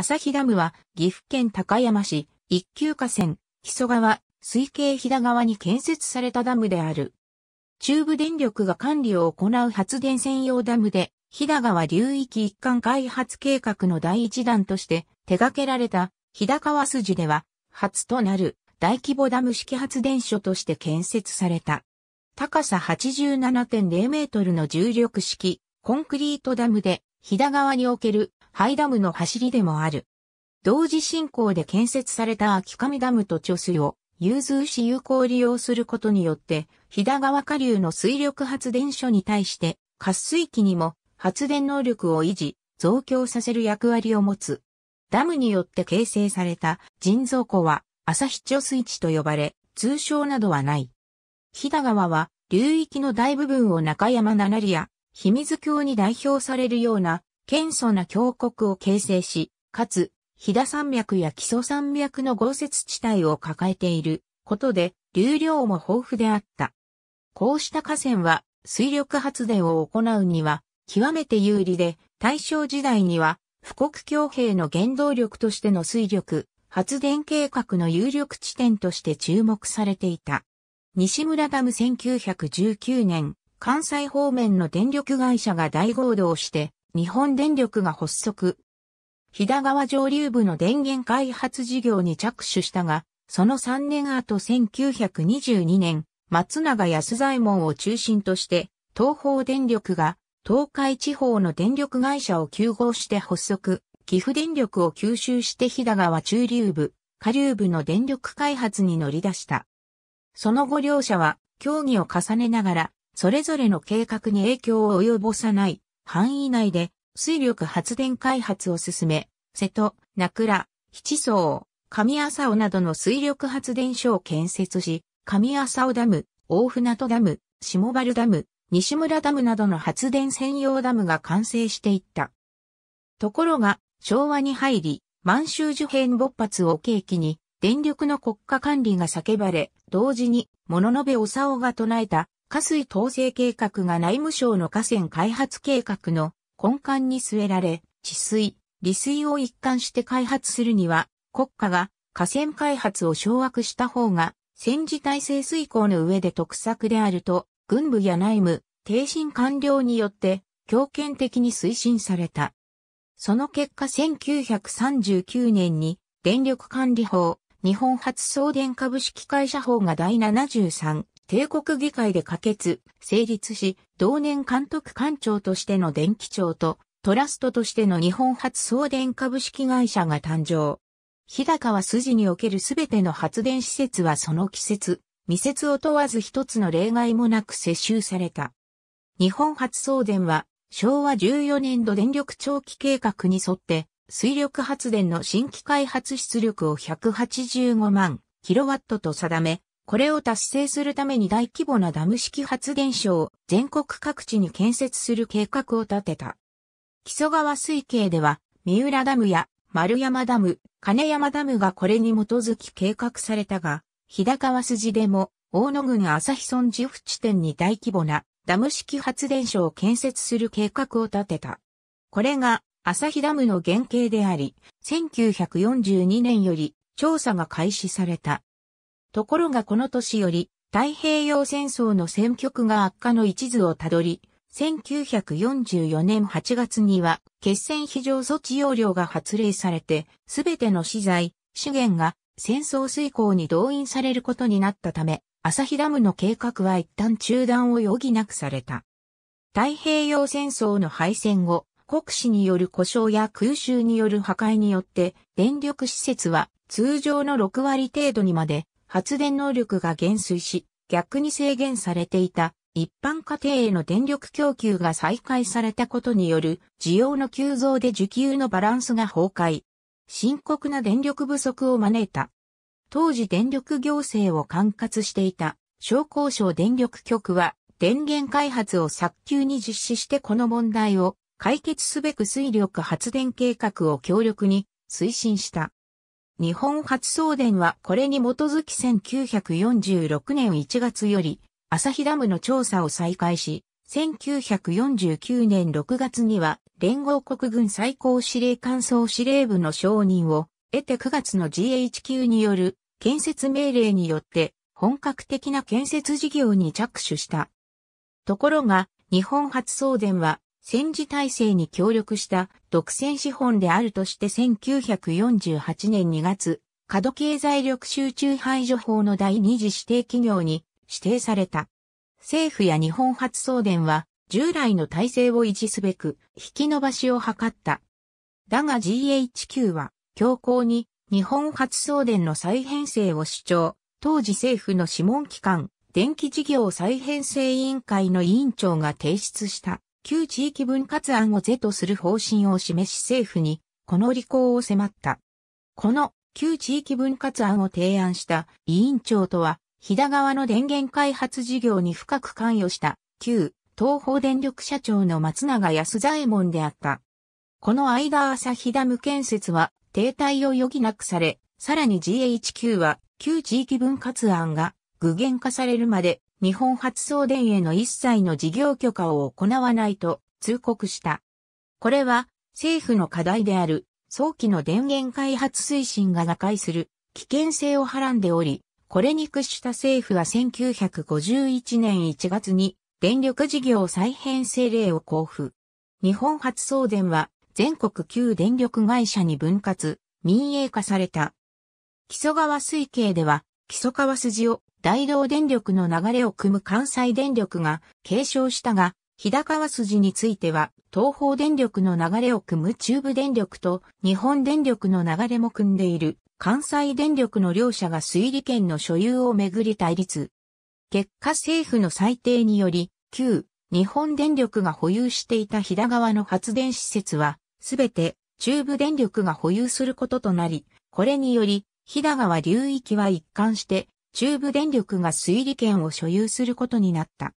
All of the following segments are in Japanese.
朝日ダムは、岐阜県高山市、一級河川、木曽川、水系飛騨川に建設されたダムである。中部電力が管理を行う発電専用ダムで、飛騨川流域一貫開発計画の第一弾として手掛けられた飛騨川筋では、初となる大規模ダム式発電所として建設された。高さ87.0メートルの重力式コンクリートダムで、飛騨川におけるハイダムの走りでもある。同時進行で建設された秋上ダムと貯水を融通し有効利用することによって、飛騨川下流の水力発電所に対して、滑水機にも発電能力を維持、増強させる役割を持つ。ダムによって形成された人造湖は、朝日貯水池と呼ばれ、通称などはない。飛騨川は、流域の大部分を中山七里や、秘密峡に代表されるような謙遜な峡谷を形成し、かつ、飛騨山脈や木曽山脈の豪雪地帯を抱えていることで、流量も豊富であった。こうした河川は、水力発電を行うには、極めて有利で、大正時代には、富国強兵の原動力としての水力、発電計画の有力地点として注目されていた。西村ダム1919年、関西方面の電力会社が大合同して、日本電力が発足。日田川上流部の電源開発事業に着手したが、その3年後1922年、松永安左衛門を中心として、東方電力が東海地方の電力会社を休合して発足、岐阜電力を吸収して日田川中流部、下流部の電力開発に乗り出した。その後両者は協議を重ねながら、それぞれの計画に影響を及ぼさない範囲内で水力発電開発を進め、瀬戸、名倉、七層、上浅尾などの水力発電所を建設し、上浅尾ダム、大船渡ダム、下原ダム、西村ダムなどの発電専用ダムが完成していった。ところが、昭和に入り、満州事変勃発を契機に、電力の国家管理が叫ばれ、同時に、物延さおが唱えた、河水統制計画が内務省の河川開発計画の根幹に据えられ、治水、利水を一貫して開発するには、国家が河川開発を掌握した方が、戦時体制遂行の上で得策であると、軍部や内務、停心官僚によって、強権的に推進された。その結果1939年に、電力管理法、日本発送電株式会社法が第73帝国議会で可決、成立し、同年監督官庁としての電気庁と、トラストとしての日本発送電株式会社が誕生。日高は筋におけるすべての発電施設はその季節、未節を問わず一つの例外もなく接収された。日本発送電は昭和14年度電力長期計画に沿って水力発電の新規開発出力を185万キロワットと定め、これを達成するために大規模なダム式発電所を全国各地に建設する計画を立てた。木曽川水系では、三浦ダムや丸山ダム、金山ダムがこれに基づき計画されたが、日高川筋でも、大野郡朝日村自府地点に大規模なダム式発電所を建設する計画を立てた。これが朝日ダムの原型であり、1942年より調査が開始された。ところがこの年より、太平洋戦争の戦局が悪化の一途をたどり、1944年8月には、決戦非常措置要領が発令されて、すべての資材、資源が戦争遂行に動員されることになったため、朝日ダムの計画は一旦中断を余儀なくされた。太平洋戦争の敗戦後、国史による故障や空襲による破壊によって、電力施設は通常の6割程度にまで発電能力が減衰し、逆に制限されていた一般家庭への電力供給が再開されたことによる需要の急増で需給のバランスが崩壊。深刻な電力不足を招いた。当時電力行政を管轄していた商工省電力局は電源開発を早急に実施してこの問題を解決すべく水力発電計画を強力に推進した。日本初送電はこれに基づき1946年1月より、朝日ダムの調査を再開し、1949年6月には連合国軍最高司令官総司令部の承認を得て9月の GHQ による建設命令によって本格的な建設事業に着手した。ところが日本初送電は戦時体制に協力した独占資本であるとして1948年2月、過度経済力集中排除法の第二次指定企業に指定された。政府や日本発送電は従来の体制を維持すべく引き延ばしを図った。だが GHQ は強硬に日本発送電の再編成を主張。当時政府の諮問機関、電気事業再編成委員会の委員長が提出した。旧地域分割案を是とする方針を示し政府に、この履行を迫った。この旧地域分割案を提案した委員長とは、日田川の電源開発事業に深く関与した旧東方電力社長の松永安左衛門であった。この間朝日騨無建設は停滞を余儀なくされ、さらに GHQ は旧地域分割案が具現化されるまで日本発送電への一切の事業許可を行わないと通告した。これは政府の課題である早期の電源開発推進が打開する危険性をはらんでおり、これに屈した政府は1951年1月に電力事業再編成令を交付。日本発送電は全国旧電力会社に分割、民営化された。木曽川水系では木曽川筋を大同電力の流れを組む関西電力が継承したが、日高川筋については、東方電力の流れを組む中部電力と日本電力の流れも組んでいる関西電力の両者が推理権の所有をめぐり対立。結果政府の裁定により、旧日本電力が保有していた日高川の発電施設は、すべて中部電力が保有することとなり、これにより、日高川流域は一貫して中部電力が水利権を所有することになった。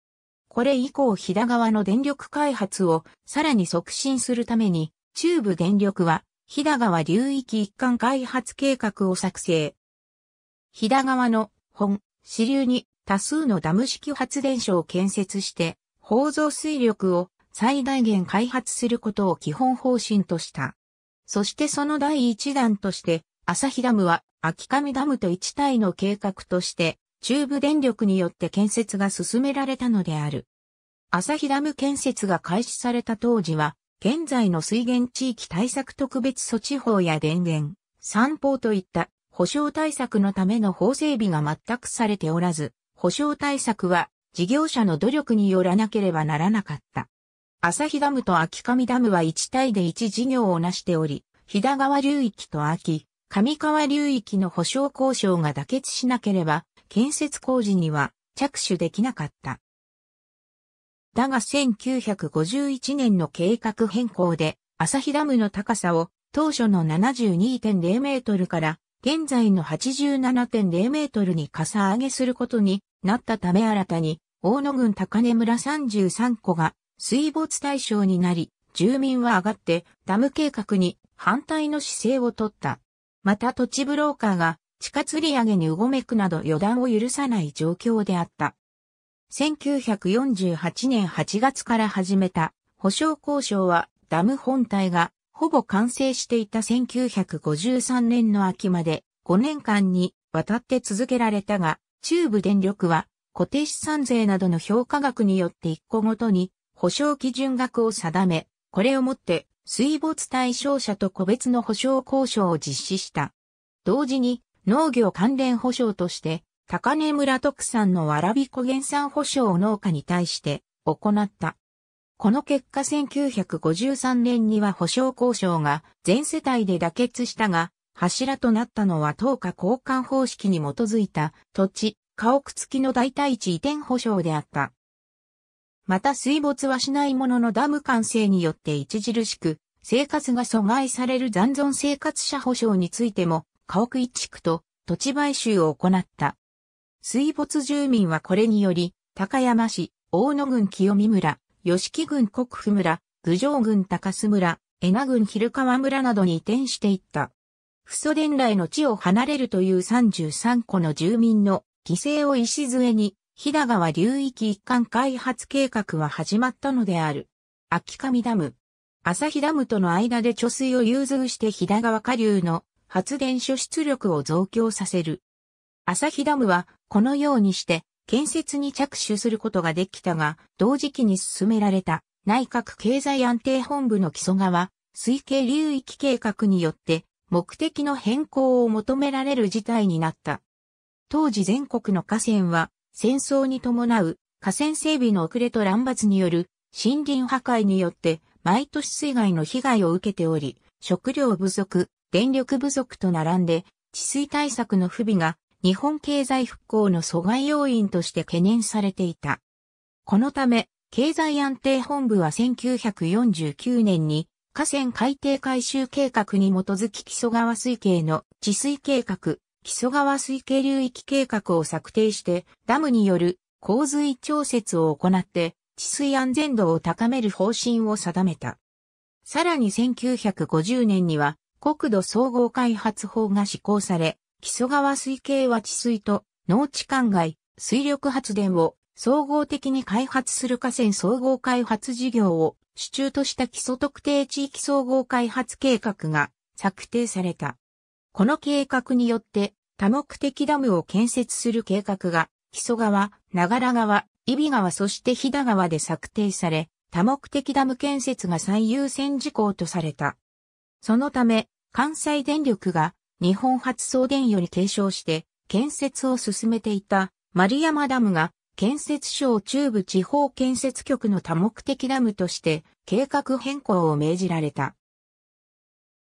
これ以降飛騨川の電力開発をさらに促進するために、中部電力は飛騨川流域一貫開発計画を作成。飛騨川の本、支流に多数のダム式発電所を建設して、放送水力を最大限開発することを基本方針とした。そしてその第一弾として、朝日ダムは秋上ダムと一体の計画として中部電力によって建設が進められたのである。朝日ダム建設が開始された当時は現在の水源地域対策特別措置法や電源、散歩といった保障対策のための法整備が全くされておらず、保障対策は事業者の努力によらなければならなかった。朝日ダムと秋上ダムは一体で一事業を成しており、日田川流域と秋、上川流域の保障交渉が妥結しなければ、建設工事には着手できなかった。だが1951年の計画変更で、朝日ダムの高さを当初の72.0メートルから現在の87.0メートルにかさ上げすることになったため新たに大野郡高根村33個が水没対象になり、住民は上がってダム計画に反対の姿勢を取った。また土地ブローカーが地下釣り上げにうごめくなど予断を許さない状況であった。1948年8月から始めた保証交渉はダム本体がほぼ完成していた1953年の秋まで5年間にわたって続けられたが、中部電力は固定資産税などの評価額によって1個ごとに保証基準額を定め、これをもって水没対象者と個別の保障交渉を実施した。同時に農業関連保障として高根村特産のわらび粉原産保障を農家に対して行った。この結果1953年には保障交渉が全世帯で妥結したが、柱となったのは等価交換方式に基づいた土地、家屋付きの代替地移転保障であった。また水没はしないもののダム完成によって著しく、生活が阻害される残存生活者保障についても、家屋一地区と土地買収を行った。水没住民はこれにより、高山市、大野郡清見村、吉木郡国府村、郡上郡高須村、江名郡昼川村などに移転していった。不祖伝来の地を離れるという33個の住民の犠牲を礎に飛騨川流域一貫開発計画は始まったのである。秋上ダム。朝日ダムとの間で貯水を融通して飛騨川下流の発電所出力を増強させる。朝日ダムはこのようにして建設に着手することができたが、同時期に進められた内閣経済安定本部の基礎川水系流域計画によって目的の変更を求められる事態になった。当時全国の河川は戦争に伴う河川整備の遅れと乱伐による森林破壊によって毎年水害の被害を受けており、食料不足、電力不足と並んで治水対策の不備が日本経済復興の阻害要因として懸念されていた。このため、経済安定本部は1949年に河川海底改修計画に基づき木曽川水系の治水計画、木曽川水系流域計画を策定して、ダムによる洪水調節を行って、治水安全度を高める方針を定めた。さらに1950年には、国土総合開発法が施行され、木曽川水系は治水と農地灌漑、水力発電を総合的に開発する河川総合開発事業を主中とした基礎特定地域総合開発計画が策定された。この計画によって多目的ダムを建設する計画が木曽川、長良川、伊比川そして飛騨川で策定され、多目的ダム建設が最優先事項とされた。そのため、関西電力が日本発送電より継承して建設を進めていた丸山ダムが建設省中部地方建設局の多目的ダムとして計画変更を命じられた。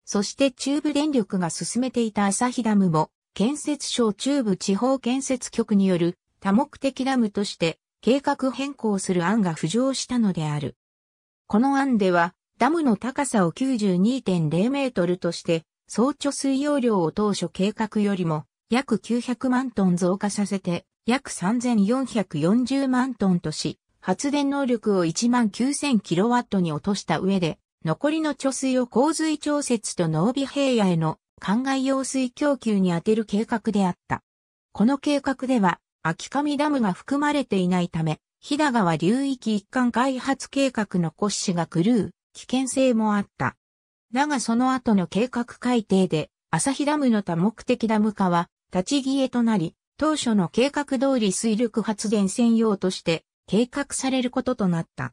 そして中部電力が進めていた朝日ダムも、建設省中部地方建設局による多目的ダムとして計画変更する案が浮上したのである。この案では、ダムの高さを92.0メートルとして、総貯水容量を当初計画よりも約900万トン増加させて約3440万トンとし、発電能力を1万9000キロワットに落とした上で、残りの貯水を洪水調節と濃尾平野への灌漑用水供給に充てる計画であった。この計画では、秋上ダムが含まれていないため、日田川流域一貫開発計画の骨子が狂う危険性もあった。だがその後の計画改定で、日ダムの多目的ダム化は立ち消えとなり、当初の計画通り水力発電専用として計画されることとなった。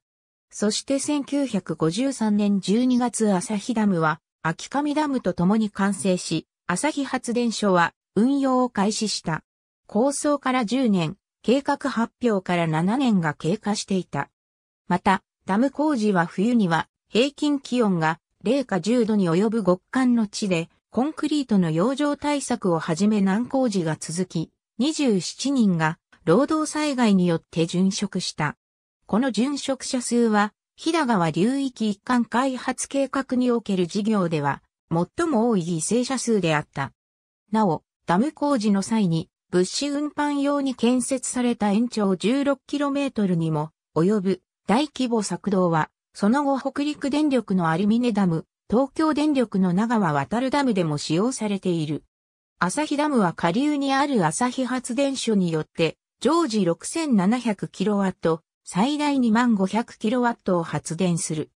そして1953年12月朝日ダムは、秋上ダムと共に完成し、朝日発電所は運用を開始した。構想から10年、計画発表から7年が経過していた。また、ダム工事は冬には平均気温が0下10度に及ぶ極寒の地で、コンクリートの養生対策をはじめ難工事が続き、27人が労働災害によって殉職した。この殉職者数は、日田川流域一貫開発計画における事業では、最も多い犠牲者数であった。なお、ダム工事の際に、物資運搬用に建設された延長 16km にも及ぶ大規模作動は、その後北陸電力のアルミネダム、東京電力の長は渡るダムでも使用されている。朝日ダムは下流にある朝日発電所によって、常時 6700kW、最大2万 500kW を発電する。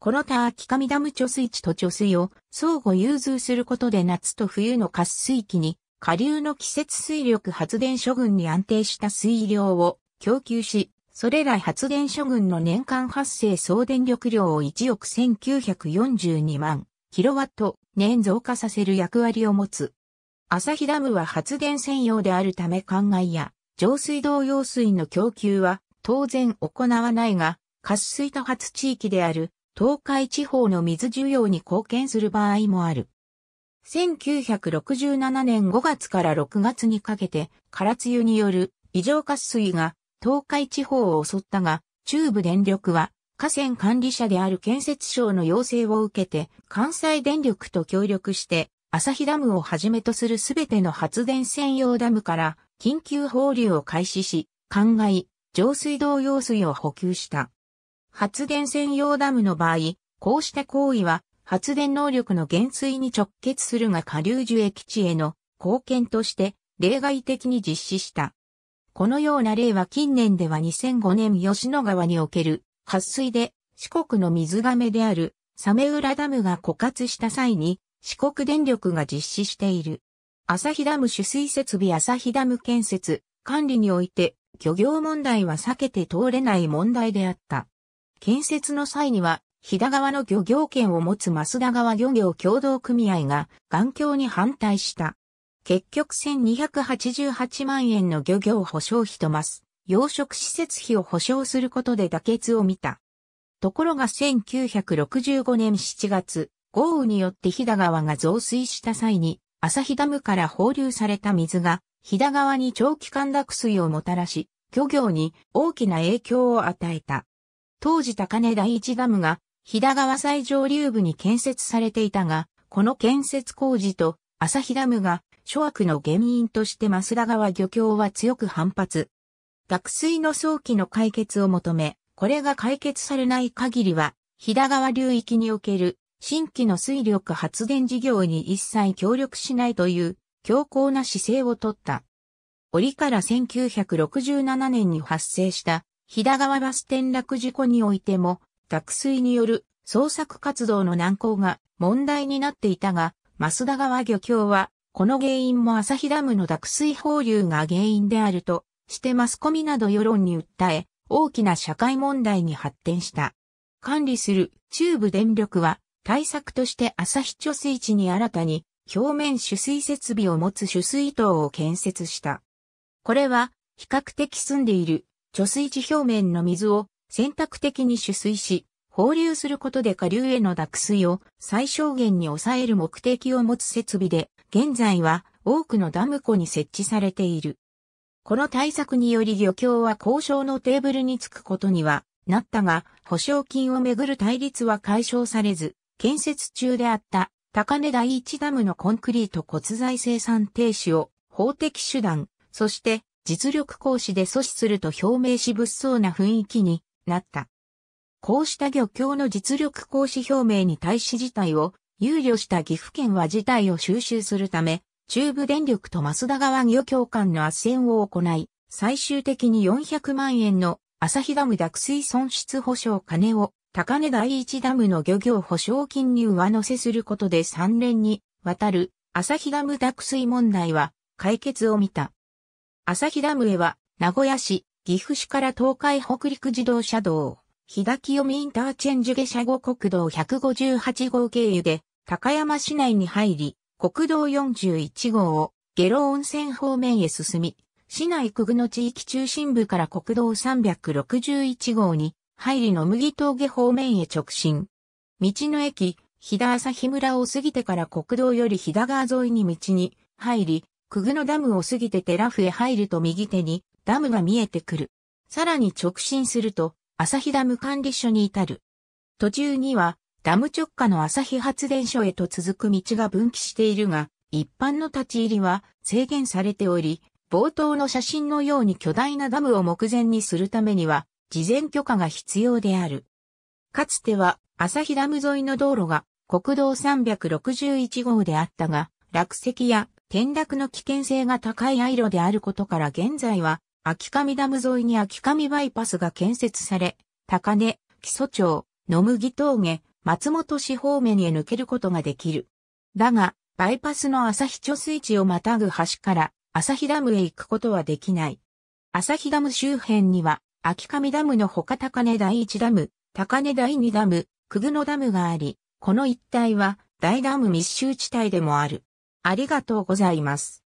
このキ秋上ダム貯水池と貯水を相互融通することで夏と冬の滑水期に下流の季節水力発電所群に安定した水量を供給し、それら発電所群の年間発生総電力量を1億1942万キロワット年増加させる役割を持つ。朝日ダムは発電専用であるため灌漑や上水道用水の供給は当然行わないが、活水多発地域である東海地方の水需要に貢献する場合もある。1967年5月から6月にかけて、空梅雨による異常渇水が東海地方を襲ったが、中部電力は河川管理者である建設省の要請を受けて、関西電力と協力して、朝日ダムをはじめとするすべての発電専用ダムから緊急放流を開始し、灌漑、上水道用水を補給した。発電専用ダムの場合、こうした行為は発電能力の減衰に直結するが下流樹液地への貢献として例外的に実施した。このような例は近年では2005年吉野川における発水で四国の水亀であるサメウラダムが枯渇した際に四国電力が実施している。朝日ダム取水設備朝日ダム建設管理において漁業問題は避けて通れない問題であった。建設の際には、飛騨川の漁業権を持つ増田川漁業協同組合が頑強に反対した。結局1288万円の漁業保証費とマス、養殖施設費を保証することで妥結を見た。ところが1965年7月、豪雨によって飛騨川が増水した際に、朝日ダムから放流された水が飛騨川に長期間落水をもたらし、漁業に大きな影響を与えた。当時高根第一ダムが飛騨川最上流部に建設されていたが、この建設工事と朝日ダムが諸悪の原因として増田川漁協は強く反発。学水の早期の解決を求め、これが解決されない限りは、飛騨川流域における新規の水力発電事業に一切協力しないという強硬な姿勢をとった。折から1967年に発生した飛騨川バス転落事故においても、濁水による捜索活動の難航が問題になっていたが、増田川漁協は、この原因も旭ダムの濁水放流が原因であるとしてマスコミなど世論に訴え、大きな社会問題に発展した。管理する中部電力は対策として旭貯水池に新たに表面取水設備を持つ取水塔を建設した。これは、比較的澄んでいる貯水池表面の水を選択的に取水し、放流することで下流への濁水を最小限に抑える目的を持つ設備で、現在は多くのダム湖に設置されている。この対策により漁協は交渉のテーブルにつくことにはなったが、保証金をめぐる対立は解消されず、建設中であった高根第一ダムのコンクリート骨材生産停止を法的手段、そして実力行使で阻止すると表明し物騒な雰囲気になった。こうした漁協の実力行使表明に対し事態を憂慮した岐阜県は事態を収集するため、中部電力と増田川漁協間の圧戦を行い、最終的に400万円の朝日ダム脱水損失保証金を高根第一ダムの漁業保証金に上乗せすることで3連にわたる日ダム濁水問題は解決を見た。日ダムへは名古屋市、岐阜市から東海北陸自動車道、日田清インターチェンジ下車後国道158号経由で高山市内に入り、国道41号を下呂温泉方面へ進み、市内区具の地域中心部から国道361号に入りの麦峠方面へ直進。道の駅、日田朝日村を過ぎてから国道より日田川沿いに道に入り、久ぐのダムを過ぎて寺ラフへ入ると右手にダムが見えてくる。さらに直進すると、朝日ダム管理所に至る。途中には、ダム直下の朝日発電所へと続く道が分岐しているが、一般の立ち入りは制限されており、冒頭の写真のように巨大なダムを目前にするためには、事前許可が必要である。かつては、朝日ダム沿いの道路が国道361号であったが、落石や転落の危険性が高いアイロであることから現在は、秋上ダム沿いに秋上バイパスが建設され、高根、木曽町、野麦峠、松本市方面へ抜けることができる。だが、バイパスの朝日貯水池をまたぐ橋から朝日ダムへ行くことはできない。朝日ダム周辺には秋上ダムのほか高根第一ダム、高根第二ダム、久久野ダムがあり、この一帯は大ダム密集地帯でもある。ありがとうございます。